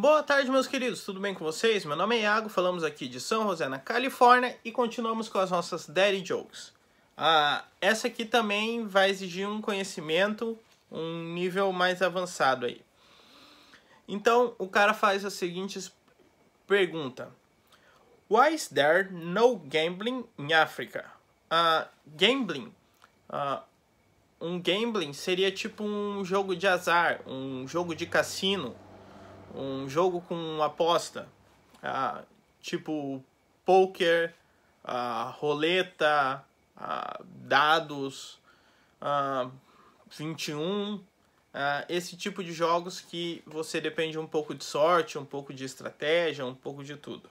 Boa tarde, meus queridos, tudo bem com vocês? Meu nome é Iago, falamos aqui de São José, na Califórnia, e continuamos com as nossas Daddy Jokes. Ah, essa aqui também vai exigir um conhecimento, um nível mais avançado aí. Então, o cara faz a seguinte pergunta. Why is there no gambling in Africa? Ah, gambling. Ah, um gambling seria tipo um jogo de azar, um jogo de cassino um jogo com aposta, ah, tipo poker, ah, roleta, ah, dados, 21, ah, ah, esse tipo de jogos que você depende um pouco de sorte, um pouco de estratégia, um pouco de tudo.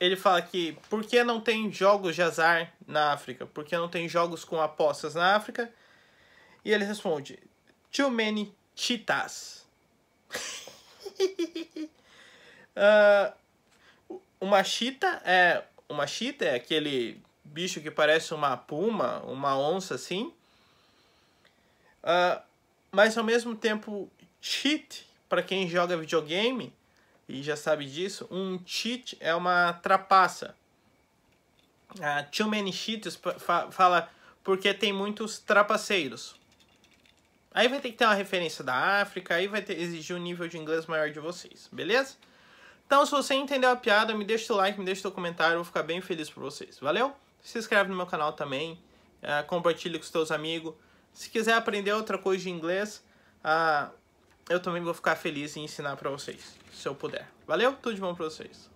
Ele fala que por que não tem jogos de azar na África? Por que não tem jogos com apostas na África? E ele responde: Too many cheetahs. uh, uma chita é uma chita é aquele bicho que parece uma puma, uma onça assim. Uh, mas ao mesmo tempo, cheat, para quem joga videogame e já sabe disso, um cheat é uma trapaça. Uh, too many cheats fa fala porque tem muitos trapaceiros. Aí vai ter que ter uma referência da África, aí vai ter, exigir um nível de inglês maior de vocês, beleza? Então, se você entendeu a piada, me deixa o like, me deixa o comentário, eu vou ficar bem feliz por vocês, valeu? Se inscreve no meu canal também, uh, compartilha com os teus amigos. Se quiser aprender outra coisa de inglês, uh, eu também vou ficar feliz em ensinar para vocês, se eu puder. Valeu? Tudo de bom para vocês.